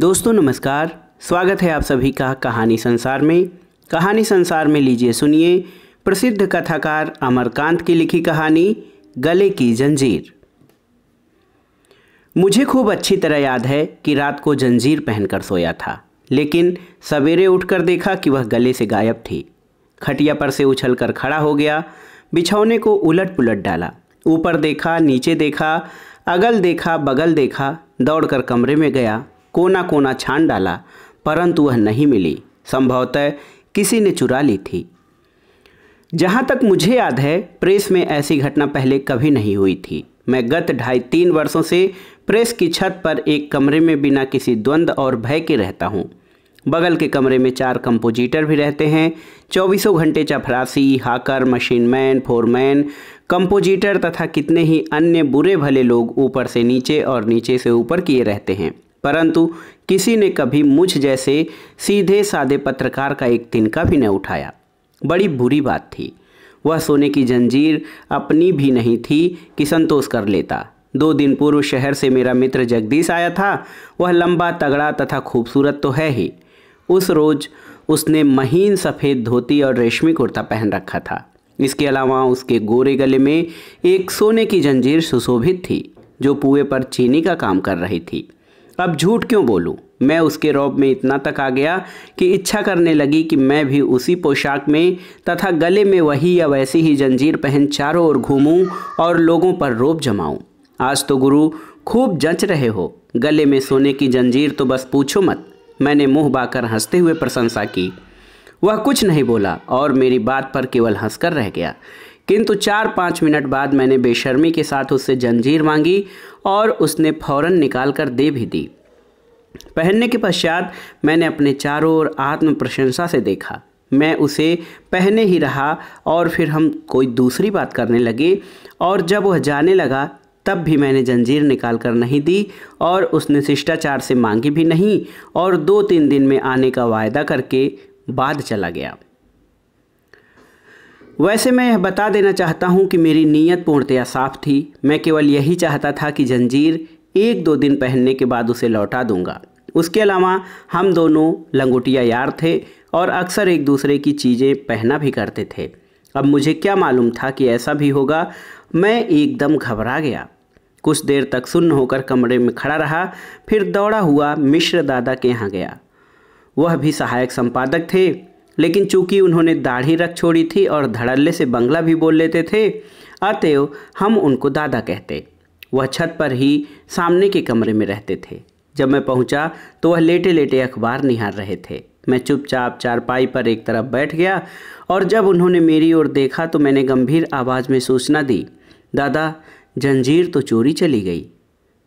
दोस्तों नमस्कार स्वागत है आप सभी का कहानी संसार में कहानी संसार में लीजिए सुनिए प्रसिद्ध कथाकार अमरकांत की लिखी कहानी गले की जंजीर मुझे खूब अच्छी तरह याद है कि रात को जंजीर पहनकर सोया था लेकिन सवेरे उठकर देखा कि वह गले से गायब थी खटिया पर से उछल कर खड़ा हो गया बिछौने को उलट पुलट डाला ऊपर देखा नीचे देखा अगल देखा बगल देखा दौड़कर कमरे में गया कोना कोना छान डाला परंतु वह नहीं मिली संभवतः किसी ने चुरा ली थी जहाँ तक मुझे याद है प्रेस में ऐसी घटना पहले कभी नहीं हुई थी मैं गत ढाई तीन वर्षों से प्रेस की छत पर एक कमरे में बिना किसी द्वंद्व और भय के रहता हूँ बगल के कमरे में चार कंपोजिटर भी रहते हैं चौबीसों घंटे चपरासी hawker machine man foreman compositor तथा कितने ही अन्य बुरे भले लोग ऊपर से नीचे और नीचे से ऊपर किए रहते हैं परंतु किसी ने कभी मुझ जैसे सीधे साधे पत्रकार का एक तिनका भी न उठाया बड़ी बुरी बात थी वह सोने की जंजीर अपनी भी नहीं थी कि संतोष कर लेता दो दिन पूर्व शहर से मेरा मित्र जगदीश आया था वह लंबा तगड़ा तथा खूबसूरत तो है ही उस रोज़ उसने महीन सफ़ेद धोती और रेशमी कुर्ता पहन रखा था इसके अलावा उसके गोरे गले में एक सोने की जंजीर सुशोभित थी जो पुए पर चीनी का काम कर रही थी अब झूठ क्यों बोलूँ मैं उसके रौब में इतना तक आ गया कि इच्छा करने लगी कि मैं भी उसी पोशाक में तथा गले में वही या वैसी ही जंजीर पहन चारों ओर घूमूं और लोगों पर रोब जमाऊं आज तो गुरु खूब जंच रहे हो गले में सोने की जंजीर तो बस पूछो मत मैंने मुंह बाकर हंसते हुए प्रशंसा की वह कुछ नहीं बोला और मेरी बात पर केवल हंसकर रह गया किंतु चार पाँच मिनट बाद मैंने बेशर्मी के साथ उससे जंजीर मांगी और उसने फौरन निकाल कर दे भी दी पहनने के पश्चात मैंने अपने चारों ओर आत्म प्रशंसा से देखा मैं उसे पहने ही रहा और फिर हम कोई दूसरी बात करने लगे और जब वह जाने लगा तब भी मैंने जंजीर निकाल कर नहीं दी और उसने शिष्टाचार से मांगी भी नहीं और दो तीन दिन में आने का वायदा करके बाद चला गया वैसे मैं यह बता देना चाहता हूँ कि मेरी नीयत पूर्णतया साफ थी मैं केवल यही चाहता था कि जंजीर एक दो दिन पहनने के बाद उसे लौटा दूंगा उसके अलावा हम दोनों लंगोटिया यार थे और अक्सर एक दूसरे की चीज़ें पहना भी करते थे अब मुझे क्या मालूम था कि ऐसा भी होगा मैं एकदम घबरा गया कुछ देर तक सुन्न होकर कमरे में खड़ा रहा फिर दौड़ा हुआ मिश्र दादा के यहाँ गया वह भी सहायक संपादक थे लेकिन चूंकि उन्होंने दाढ़ी रख छोड़ी थी और धड़ल्ले से बंगला भी बोल लेते थे अतएव हम उनको दादा कहते वह छत पर ही सामने के कमरे में रहते थे जब मैं पहुंचा तो वह लेटे लेटे अखबार निहार रहे थे मैं चुपचाप चारपाई पर एक तरफ बैठ गया और जब उन्होंने मेरी ओर देखा तो मैंने गंभीर आवाज़ में सूचना दी दादा जंजीर तो चोरी चली गई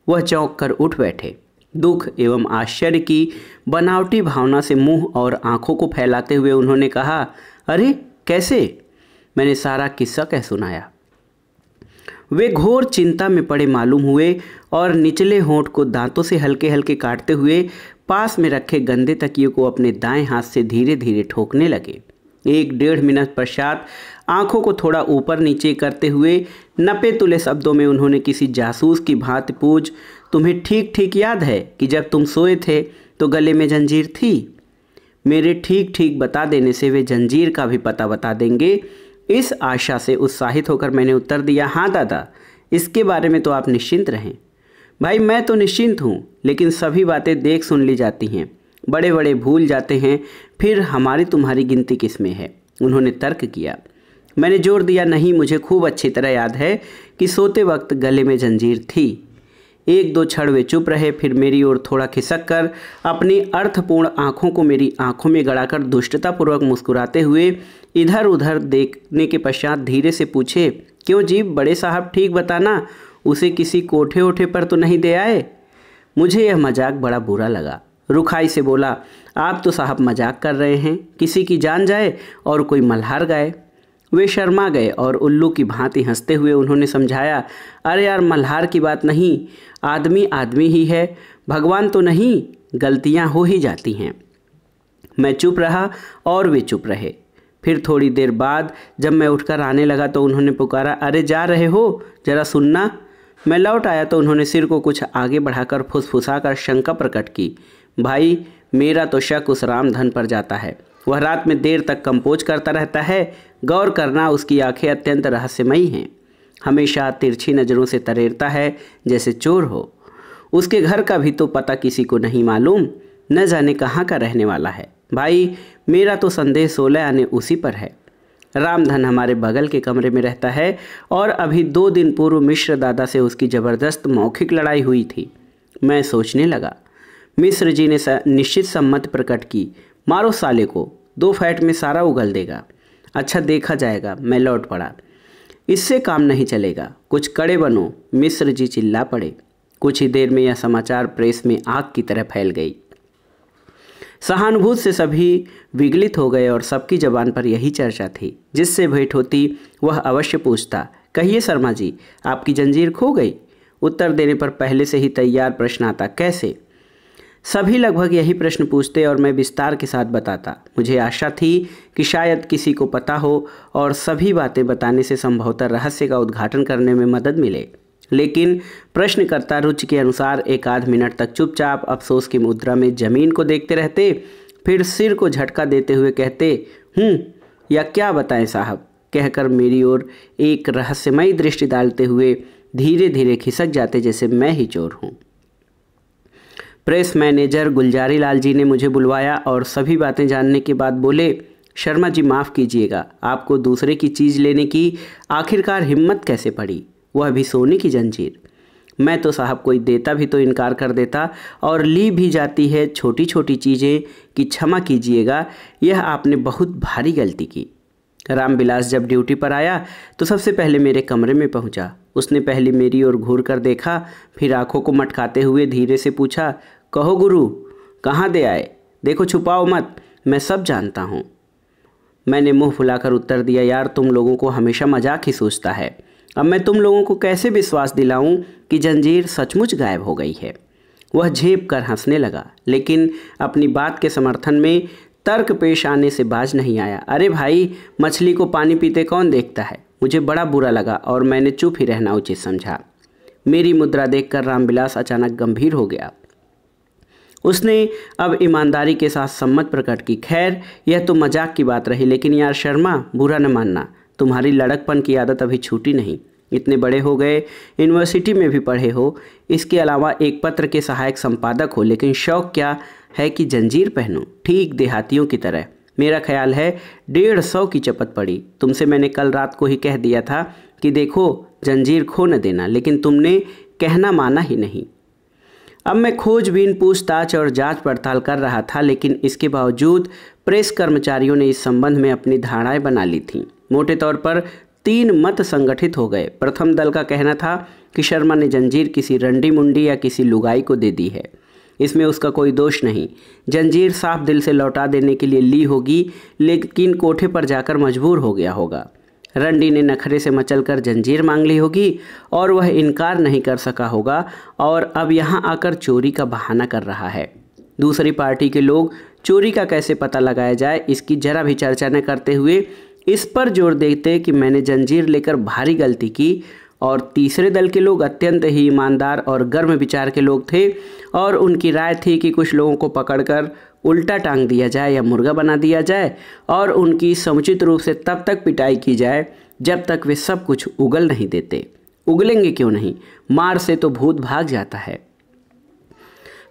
वह चौंक कर उठ बैठे दुख एवं आश्चर्य की बनावटी भावना से मुंह और आंखों को फैलाते हुए उन्होंने कहा अरे कैसे मैंने सारा किस्सा कह सुनाया वे घोर चिंता में पड़े मालूम हुए और निचले होंठ को दांतों से हल्के हल्के काटते हुए पास में रखे गंदे तकिए को अपने दाएं हाथ से धीरे धीरे ठोकने लगे एक डेढ़ मिनट पश्चात आंखों को थोड़ा ऊपर नीचे करते हुए नपे तुले शब्दों में उन्होंने किसी जासूस की भांति पूज तुम्हें ठीक ठीक याद है कि जब तुम सोए थे तो गले में जंजीर थी मेरे ठीक ठीक बता देने से वे जंजीर का भी पता बता देंगे इस आशा से उत्साहित होकर मैंने उत्तर दिया हाँ दादा इसके बारे में तो आप निश्चिंत रहें भाई मैं तो निश्चिंत हूँ लेकिन सभी बातें देख सुन ली जाती हैं बड़े बड़े भूल जाते हैं फिर हमारी तुम्हारी गिनती किस में है उन्होंने तर्क किया मैंने जोर दिया नहीं मुझे खूब अच्छी तरह याद है कि सोते वक्त गले में जंजीर थी एक दो क्षण वे चुप रहे फिर मेरी ओर थोड़ा खिसक कर अपनी अर्थपूर्ण आँखों को मेरी आँखों में गड़ाकर दुष्टतापूर्वक मुस्कुराते हुए इधर उधर देखने के पश्चात धीरे से पूछे क्यों जी बड़े साहब ठीक बताना उसे किसी कोठे ओठे पर तो नहीं दे आए मुझे यह मजाक बड़ा बुरा लगा रुखाई से बोला आप तो साहब मजाक कर रहे हैं किसी की जान जाए और कोई मल्हार गाए वे शर्मा गए और उल्लू की भांति हंसते हुए उन्होंने समझाया अरे यार मल्हार की बात नहीं आदमी आदमी ही है भगवान तो नहीं गलतियां हो ही जाती हैं मैं चुप रहा और वे चुप रहे फिर थोड़ी देर बाद जब मैं उठकर आने लगा तो उन्होंने पुकारा अरे जा रहे हो जरा सुनना मैं लौट आया तो उन्होंने सिर को कुछ आगे बढ़ाकर फुसफुसाकर शंका प्रकट की भाई मेरा तो शक उस रामधन पर जाता है वह रात में देर तक कंपोज करता रहता है गौर करना उसकी आंखें अत्यंत रहस्यमयी हैं हमेशा तिरछी नज़रों से तरेरता है जैसे चोर हो उसके घर का भी तो पता किसी को नहीं मालूम न जाने कहाँ का रहने वाला है भाई मेरा तो संदेह सोलह आने उसी पर है रामधन हमारे बगल के कमरे में रहता है और अभी दो दिन पूर्व मिश्र दादा से उसकी ज़बरदस्त मौखिक लड़ाई हुई थी मैं सोचने लगा मिश्र जी ने निश्चित सम्मत प्रकट की मारो साले को दो फैट में सारा उगल देगा अच्छा देखा जाएगा मैं लौट पड़ा इससे काम नहीं चलेगा कुछ कड़े बनो मिश्र जी चिल्ला पड़े कुछ ही देर में यह समाचार प्रेस में आग की तरह फैल गई सहानुभूत से सभी विगलित हो गए और सबकी जबान पर यही चर्चा थी जिससे भेंट होती वह अवश्य पूछता कहिए शर्मा जी आपकी जंजीर खो गई उत्तर देने पर पहले से ही तैयार प्रश्न आता कैसे सभी लगभग यही प्रश्न पूछते और मैं विस्तार के साथ बताता मुझे आशा थी कि शायद किसी को पता हो और सभी बातें बताने से संभवतः रहस्य का उद्घाटन करने में मदद मिले लेकिन प्रश्नकर्ता रुचि के अनुसार एक आध मिनट तक चुपचाप अफसोस की मुद्रा में ज़मीन को देखते रहते फिर सिर को झटका देते हुए कहते हूँ या क्या बताएं साहब कहकर मेरी ओर एक रहस्यमयी दृष्टि डालते हुए धीरे धीरे खिसक जाते जैसे मैं ही चोर हूँ प्रेस मैनेजर गुलजारी लाल जी ने मुझे बुलवाया और सभी बातें जानने के बाद बोले शर्मा जी माफ़ कीजिएगा आपको दूसरे की चीज़ लेने की आखिरकार हिम्मत कैसे पड़ी वह भी सोने की जंजीर मैं तो साहब कोई देता भी तो इनकार कर देता और ली भी जाती है छोटी छोटी चीज़ें कि क्षमा कीजिएगा यह आपने बहुत भारी गलती की रामविलास जब ड्यूटी पर आया तो सबसे पहले मेरे कमरे में पहुंचा उसने पहले मेरी ओर घूर कर देखा फिर आंखों को मटकाते हुए धीरे से पूछा कहो गुरु कहाँ दे आए देखो छुपाओ मत मैं सब जानता हूँ मैंने मुंह फुलाकर उत्तर दिया यार तुम लोगों को हमेशा मजाक ही सोचता है अब मैं तुम लोगों को कैसे विश्वास दिलाऊं कि जंजीर सचमुच गायब हो गई है वह झेप कर हंसने लगा लेकिन अपनी बात के समर्थन में तर्क पेश आने से बाज नहीं आया अरे भाई मछली को पानी पीते कौन देखता है मुझे बड़ा बुरा लगा और मैंने चुप ही रहना उचित समझा मेरी मुद्रा देखकर रामविलास अचानक गंभीर हो गया उसने अब ईमानदारी के साथ सम्मत प्रकट की खैर यह तो मजाक की बात रही लेकिन यार शर्मा बुरा न मानना तुम्हारी लड़कपन की आदत अभी छूटी नहीं इतने बड़े हो गए यूनिवर्सिटी में भी पढ़े हो इसके अलावा एक पत्र के सहायक संपादक हो लेकिन शौक क्या है कि जंजीर पहनो ठीक देहातियों की तरह मेरा ख्याल है डेढ़ सौ की चपत पड़ी तुमसे मैंने कल रात को ही कह दिया था कि देखो जंजीर खो न देना लेकिन तुमने कहना माना ही नहीं अब मैं खोजबीन पूछताछ और जांच पड़ताल कर रहा था लेकिन इसके बावजूद प्रेस कर्मचारियों ने इस संबंध में अपनी धारणाएं बना ली थीं मोटे तौर पर तीन मत संगठित हो गए प्रथम दल का कहना था कि शर्मा ने जंजीर किसी रंडी मुंडी या किसी लुगाई को दे दी है इसमें उसका कोई दोष नहीं जंजीर साफ दिल से लौटा देने के लिए ली होगी लेकिन कोठे पर जाकर मजबूर हो गया होगा रंडी ने नखरे से मचलकर जंजीर मांग ली होगी और वह इनकार नहीं कर सका होगा और अब यहाँ आकर चोरी का बहाना कर रहा है दूसरी पार्टी के लोग चोरी का कैसे पता लगाया जाए इसकी जरा भी चर्चा न करते हुए इस पर जोर देते कि मैंने जंजीर लेकर भारी गलती की और तीसरे दल के लोग अत्यंत ही ईमानदार और गर्म विचार के लोग थे और उनकी राय थी कि कुछ लोगों को पकड़कर उल्टा टांग दिया जाए या मुर्गा बना दिया जाए और उनकी समुचित रूप से तब तक पिटाई की जाए जब तक वे सब कुछ उगल नहीं देते उगलेंगे क्यों नहीं मार से तो भूत भाग जाता है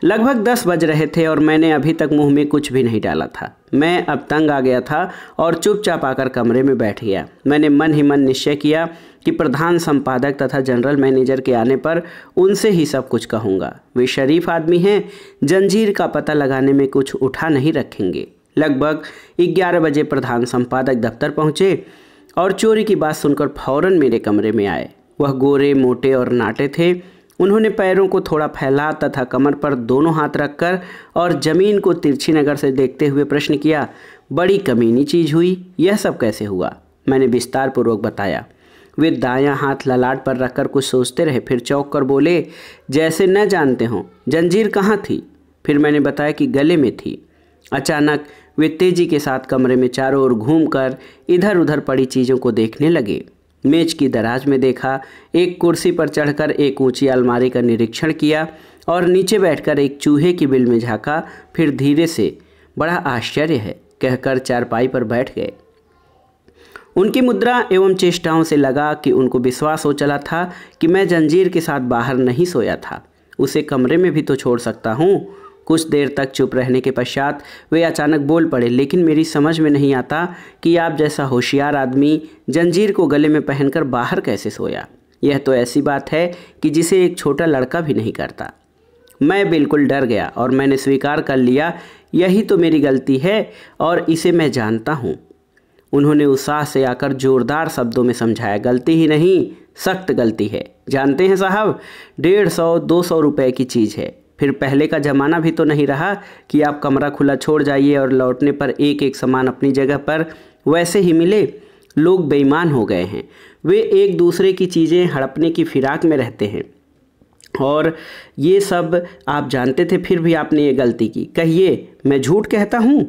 लगभग दस बज रहे थे और मैंने अभी तक मुंह में कुछ भी नहीं डाला था मैं अब तंग आ गया था और चुपचाप आकर कमरे में बैठ गया मैंने मन ही मन निश्चय किया कि प्रधान संपादक तथा जनरल मैनेजर के आने पर उनसे ही सब कुछ कहूँगा वे शरीफ आदमी हैं जंजीर का पता लगाने में कुछ उठा नहीं रखेंगे लगभग ग्यारह बजे प्रधान संपादक दफ्तर पहुँचे और चोरी की बात सुनकर फौरन मेरे कमरे में आए वह गोरे मोटे और नाटे थे उन्होंने पैरों को थोड़ा फैला तथा कमर पर दोनों हाथ रखकर और जमीन को तिरछी नगर से देखते हुए प्रश्न किया बड़ी कमीनी चीज हुई यह सब कैसे हुआ मैंने विस्तार पूर्वक बताया वे दायां हाथ ललाट पर रखकर कुछ सोचते रहे फिर चौंक कर बोले जैसे न जानते हों जंजीर कहाँ थी फिर मैंने बताया कि गले में थी अचानक वे तेजी के साथ कमरे में चारों ओर घूमकर इधर उधर पड़ी चीज़ों को देखने लगे मेज की दराज में देखा एक कुर्सी पर चढ़कर एक ऊंची अलमारी का निरीक्षण किया और नीचे बैठकर एक चूहे की बिल में झाँका फिर धीरे से बड़ा आश्चर्य है कहकर चारपाई पर बैठ गए उनकी मुद्रा एवं चेष्टाओं से लगा कि उनको विश्वास हो चला था कि मैं जंजीर के साथ बाहर नहीं सोया था उसे कमरे में भी तो छोड़ सकता हूँ कुछ देर तक चुप रहने के पश्चात वे अचानक बोल पड़े लेकिन मेरी समझ में नहीं आता कि आप जैसा होशियार आदमी जंजीर को गले में पहनकर बाहर कैसे सोया यह तो ऐसी बात है कि जिसे एक छोटा लड़का भी नहीं करता मैं बिल्कुल डर गया और मैंने स्वीकार कर लिया यही तो मेरी गलती है और इसे मैं जानता हूँ उन्होंने उत्साह से आकर जोरदार शब्दों में समझाया गलती ही नहीं सख्त गलती है जानते हैं साहब डेढ़ सौ दो सौ रुपये की चीज़ है फिर पहले का ज़माना भी तो नहीं रहा कि आप कमरा खुला छोड़ जाइए और लौटने पर एक एक सामान अपनी जगह पर वैसे ही मिले लोग बेईमान हो गए हैं वे एक दूसरे की चीज़ें हड़पने की फिराक में रहते हैं और ये सब आप जानते थे फिर भी आपने ये गलती की कहिए मैं झूठ कहता हूँ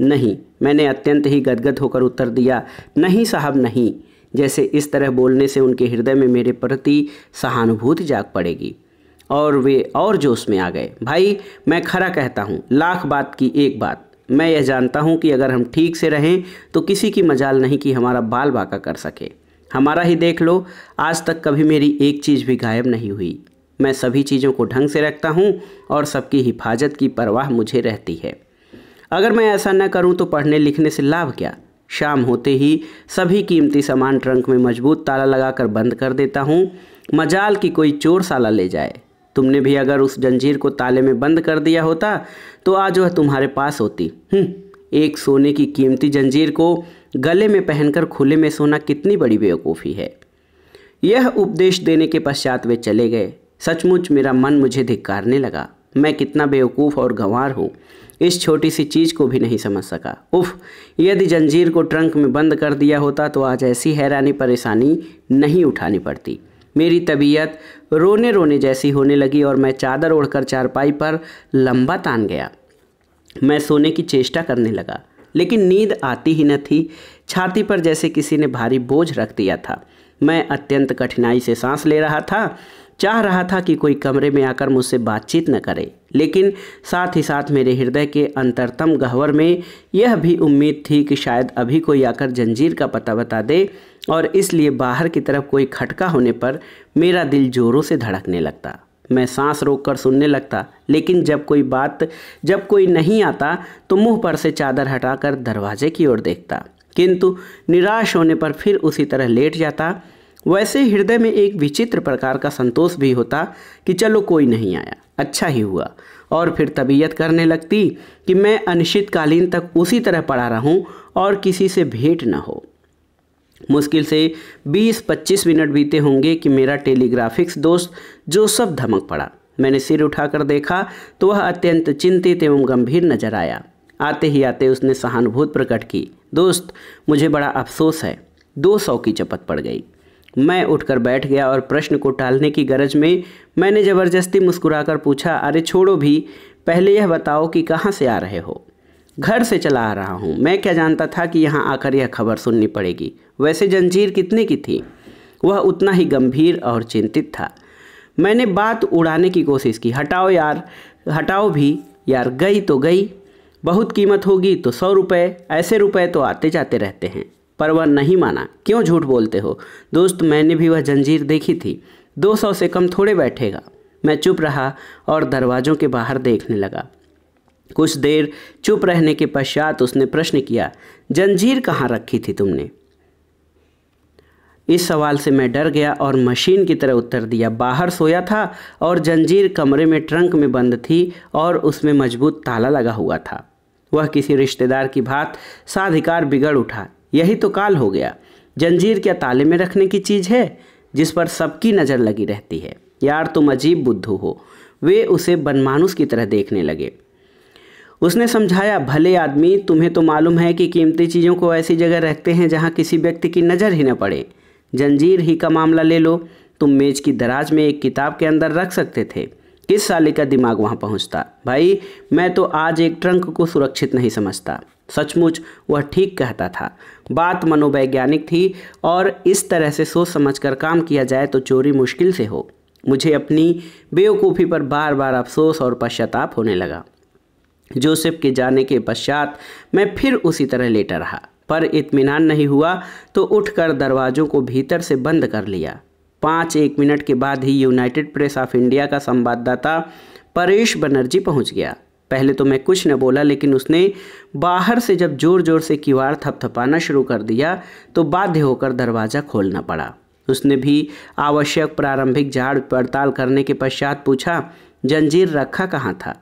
नहीं मैंने अत्यंत ही गदगद होकर उत्तर दिया नहीं साहब नहीं जैसे इस तरह बोलने से उनके हृदय में मेरे प्रति सहानुभूति जाग पड़ेगी और वे और जोश में आ गए भाई मैं खरा कहता हूँ लाख बात की एक बात मैं यह जानता हूँ कि अगर हम ठीक से रहें तो किसी की मजाल नहीं कि हमारा बाल बाका कर सके हमारा ही देख लो आज तक कभी मेरी एक चीज़ भी गायब नहीं हुई मैं सभी चीज़ों को ढंग से रखता हूँ और सबकी हिफाजत की परवाह मुझे रहती है अगर मैं ऐसा न करूँ तो पढ़ने लिखने से लाभ क्या शाम होते ही सभी कीमती सामान ट्रंक में मजबूत ताला लगाकर बंद कर देता हूँ मजाल की कोई चोर साला ले जाए तुमने भी अगर उस जंजीर को ताले में बंद कर दिया होता तो आज वह तुम्हारे पास होती हम्म, एक सोने की कीमती जंजीर को गले में पहनकर खुले में सोना कितनी बड़ी बेवकूफ़ी है यह उपदेश देने के पश्चात वे चले गए सचमुच मेरा मन मुझे धिक्कारने लगा मैं कितना बेवकूफ़ और गंवार हूँ इस छोटी सी चीज़ को भी नहीं समझ सका उफ यदि जंजीर को ट्रंक में बंद कर दिया होता तो आज ऐसी हैरानी परेशानी नहीं उठानी पड़ती मेरी तबीयत रोने रोने जैसी होने लगी और मैं चादर ओढ़कर चारपाई पर लंबा तान गया मैं सोने की चेष्टा करने लगा लेकिन नींद आती ही न थी छाती पर जैसे किसी ने भारी बोझ रख दिया था मैं अत्यंत कठिनाई से सांस ले रहा था चाह रहा था कि कोई कमरे में आकर मुझसे बातचीत न करे लेकिन साथ ही साथ मेरे हृदय के अंतरतम गहवर में यह भी उम्मीद थी कि शायद अभी कोई आकर जंजीर का पता बता दे और इसलिए बाहर की तरफ कोई खटका होने पर मेरा दिल जोरों से धड़कने लगता मैं सांस रोककर सुनने लगता लेकिन जब कोई बात जब कोई नहीं आता तो मुंह पर से चादर हटाकर दरवाजे की ओर देखता किंतु निराश होने पर फिर उसी तरह लेट जाता वैसे हृदय में एक विचित्र प्रकार का संतोष भी होता कि चलो कोई नहीं आया अच्छा ही हुआ और फिर तबीयत करने लगती कि मैं अनिश्चितकालीन तक उसी तरह पड़ा रहूं और किसी से भेंट न हो मुश्किल से 20-25 मिनट बीते होंगे कि मेरा टेलीग्राफिक्स दोस्त जो सब धमक पड़ा मैंने सिर उठाकर देखा तो वह अत्यंत चिंतित एवं गंभीर नजर आया आते ही आते उसने सहानुभूत प्रकट की दोस्त मुझे बड़ा अफसोस है दो सौ की चपत पड़ गई मैं उठकर बैठ गया और प्रश्न को टालने की गरज में मैंने ज़बरदस्ती मुस्कुराकर पूछा अरे छोड़ो भी पहले यह बताओ कि कहाँ से आ रहे हो घर से चला आ रहा हूँ मैं क्या जानता था कि यहाँ आकर यह खबर सुननी पड़ेगी वैसे जंजीर कितने की थी वह उतना ही गंभीर और चिंतित था मैंने बात उड़ाने की कोशिश की हटाओ यार हटाओ भी यार गई तो गई बहुत कीमत होगी तो सौ रुपये ऐसे रुपये तो आते जाते रहते हैं पर वह नहीं माना क्यों झूठ बोलते हो दोस्त मैंने भी वह जंजीर देखी थी दो सौ से कम थोड़े बैठेगा मैं चुप रहा और दरवाज़ों के बाहर देखने लगा कुछ देर चुप रहने के पश्चात उसने प्रश्न किया जंजीर कहाँ रखी थी तुमने इस सवाल से मैं डर गया और मशीन की तरह उत्तर दिया बाहर सोया था और जंजीर कमरे में ट्रंक में बंद थी और उसमें मजबूत ताला लगा हुआ था वह किसी रिश्तेदार की बात साधिकार बिगड़ उठा यही तो काल हो गया जंजीर क्या ताले में रखने की चीज़ है जिस पर सबकी नज़र लगी रहती है यार तुम अजीब बुद्धू हो वे उसे बनमानुस की तरह देखने लगे उसने समझाया भले आदमी तुम्हें तो मालूम है कि कीमती चीज़ों को ऐसी जगह रखते हैं जहाँ किसी व्यक्ति की नज़र ही न पड़े जंजीर ही का मामला ले लो तुम मेज की दराज में एक किताब के अंदर रख सकते थे किस साले का दिमाग वहाँ पहुँचता भाई मैं तो आज एक ट्रंक को सुरक्षित नहीं समझता सचमुच वह ठीक कहता था बात मनोवैज्ञानिक थी और इस तरह से सोच समझकर काम किया जाए तो चोरी मुश्किल से हो मुझे अपनी बेवकूफ़ी पर बार बार अफसोस और पश्चाताप होने लगा जोसेफ के जाने के पश्चात मैं फिर उसी तरह लेटा रहा पर इत्मीनान नहीं हुआ तो उठकर दरवाज़ों को भीतर से बंद कर लिया पाँच एक मिनट के बाद ही यूनाइटेड प्रेस ऑफ इंडिया का संवाददाता परेश बनर्जी पहुंच गया पहले तो मैं कुछ न बोला लेकिन उसने बाहर से जब ज़ोर ज़ोर से किवाड़ थपथपाना शुरू कर दिया तो बाध्य होकर दरवाज़ा खोलना पड़ा उसने भी आवश्यक प्रारंभिक झाड़ पड़ताल करने के पश्चात पूछा जंजीर रखा कहाँ था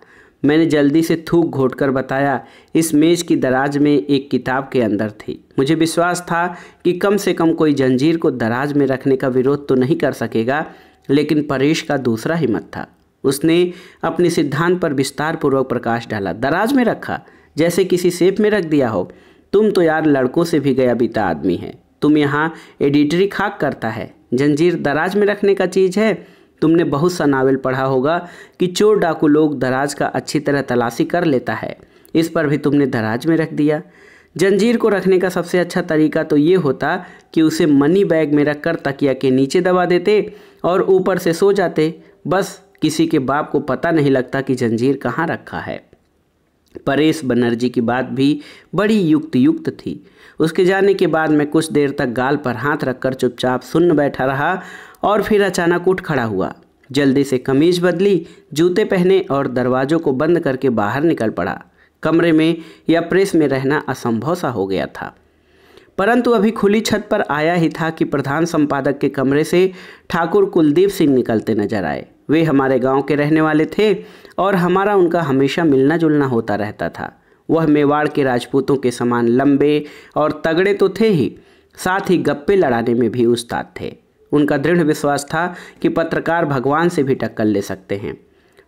मैंने जल्दी से थूक घोट कर बताया इस मेज़ की दराज में एक किताब के अंदर थी मुझे विश्वास था कि कम से कम कोई जंजीर को दराज में रखने का विरोध तो नहीं कर सकेगा लेकिन परेश का दूसरा ही मत था उसने अपने सिद्धांत पर विस्तार पूर्वक प्रकाश डाला दराज में रखा जैसे किसी सेफ में रख दिया हो तुम तो यार लड़कों से भी गया बीता आदमी है तुम यहाँ एडिटरी खाक करता है जंजीर दराज में रखने का चीज़ है तुमने बहुत सा नावल पढ़ा होगा कि चोर डाकू लोग दराज का अच्छी तरह तलाशी कर लेता है इस पर भी तुमने दराज में रख दिया जंजीर को रखने का सबसे अच्छा तरीका तो ये होता कि उसे मनी बैग में रखकर तकिया के नीचे दबा देते और ऊपर से सो जाते बस किसी के बाप को पता नहीं लगता कि जंजीर कहाँ रखा है परेश बनर्जी की बात भी बड़ी युक्त युक्त थी उसके जाने के बाद मैं कुछ देर तक गाल पर हाथ रखकर चुपचाप सुन्न बैठा रहा और फिर अचानक उठ खड़ा हुआ जल्दी से कमीज बदली जूते पहने और दरवाज़ों को बंद करके बाहर निकल पड़ा कमरे में या प्रेस में रहना असंभव सा हो गया था परंतु अभी खुली छत पर आया ही था कि प्रधान संपादक के कमरे से ठाकुर कुलदीप सिंह निकलते नजर आए वे हमारे गांव के रहने वाले थे और हमारा उनका हमेशा मिलना जुलना होता रहता था वह मेवाड़ के राजपूतों के समान लंबे और तगड़े तो थे ही साथ ही गप्पे लड़ाने में भी उस्ताद थे उनका दृढ़ विश्वास था कि पत्रकार भगवान से भी टक्कर ले सकते हैं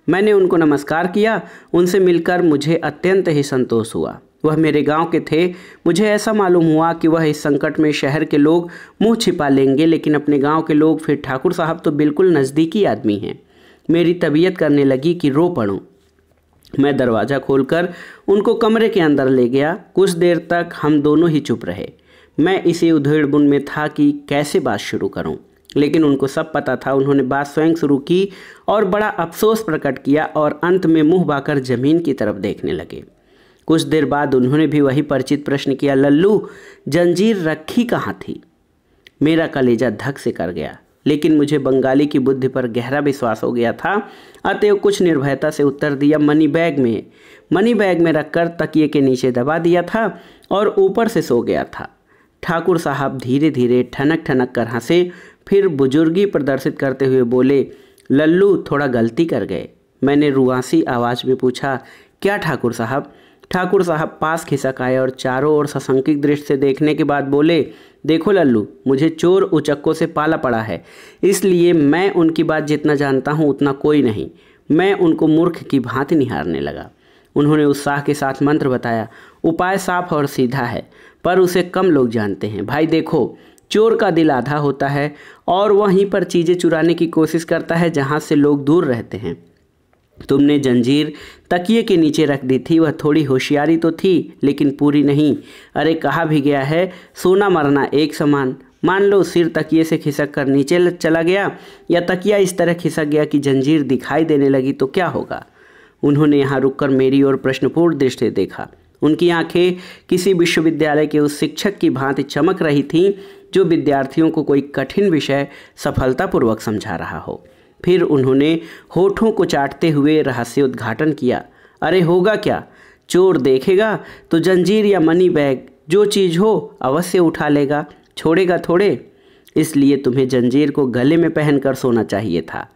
मैंने उनको नमस्कार किया उनसे मिलकर मुझे अत्यंत ही संतोष हुआ वह मेरे गांव के थे मुझे ऐसा मालूम हुआ कि वह इस संकट में शहर के लोग मुंह छिपा लेंगे लेकिन अपने गांव के लोग फिर ठाकुर साहब तो बिल्कुल नज़दीकी आदमी हैं मेरी तबीयत करने लगी कि रो पड़ूँ मैं दरवाज़ा खोलकर उनको कमरे के अंदर ले गया कुछ देर तक हम दोनों ही चुप रहे मैं इसी उधेड़बुन में था कि कैसे बात शुरू करूं लेकिन उनको सब पता था उन्होंने बात स्वयं शुरू की और बड़ा अफसोस प्रकट किया और अंत में मुंह बाकर ज़मीन की तरफ देखने लगे कुछ देर बाद उन्होंने भी वही परिचित प्रश्न किया लल्लू जंजीर रखी कहाँ थी मेरा कलेजा धक से कर गया लेकिन मुझे बंगाली की बुद्धि पर गहरा विश्वास हो गया था अतएव कुछ निर्भयता से उत्तर दिया मनी बैग में मनी बैग में रखकर तकिए के नीचे दबा दिया था और ऊपर से सो गया था ठाकुर साहब धीरे धीरे ठनक ठनक कर हंसे फिर बुजुर्गी प्रदर्शित करते हुए बोले लल्लू थोड़ा गलती कर गए मैंने रुआसी आवाज़ में पूछा क्या ठाकुर साहब ठाकुर साहब पास खिसक आए और चारों ओर सशंकित दृष्टि से देखने के बाद बोले देखो लल्लू मुझे चोर उचक्कों से पाला पड़ा है इसलिए मैं उनकी बात जितना जानता हूँ उतना कोई नहीं मैं उनको मूर्ख की भांति निहारने लगा उन्होंने उत्साह के साथ मंत्र बताया उपाय साफ और सीधा है पर उसे कम लोग जानते हैं भाई देखो चोर का दिल आधा होता है और वहीं पर चीज़ें चुराने की कोशिश करता है जहाँ से लोग दूर रहते हैं तुमने जंजीर तकिए के नीचे रख दी थी वह थोड़ी होशियारी तो थी लेकिन पूरी नहीं अरे कहा भी गया है सोना मरना एक समान मान लो सिर तकिए से खिसक कर नीचे चला गया या तकिया इस तरह खिसक गया कि जंजीर दिखाई देने लगी तो क्या होगा उन्होंने यहाँ रुककर मेरी ओर प्रश्नपूर्ण दृष्टि देखा उनकी आंखें किसी विश्वविद्यालय के उस शिक्षक की भांति चमक रही थीं जो विद्यार्थियों को कोई कठिन विषय सफलतापूर्वक समझा रहा हो फिर उन्होंने होठों को चाटते हुए रहस्य उद्घाटन किया अरे होगा क्या चोर देखेगा तो जंजीर या मनी बैग जो चीज़ हो अवश्य उठा लेगा छोड़ेगा थोड़े इसलिए तुम्हें जंजीर को गले में पहनकर सोना चाहिए था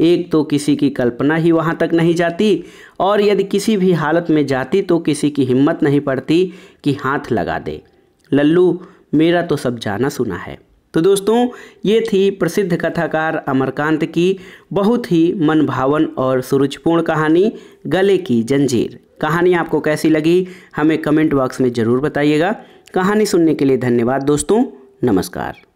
एक तो किसी की कल्पना ही वहाँ तक नहीं जाती और यदि किसी भी हालत में जाती तो किसी की हिम्मत नहीं पड़ती कि हाथ लगा दे लल्लू मेरा तो सब जाना सुना है तो दोस्तों ये थी प्रसिद्ध कथाकार अमरकांत की बहुत ही मन भावन और सुरुचिपूर्ण कहानी गले की जंजीर कहानी आपको कैसी लगी हमें कमेंट बॉक्स में ज़रूर बताइएगा कहानी सुनने के लिए धन्यवाद दोस्तों नमस्कार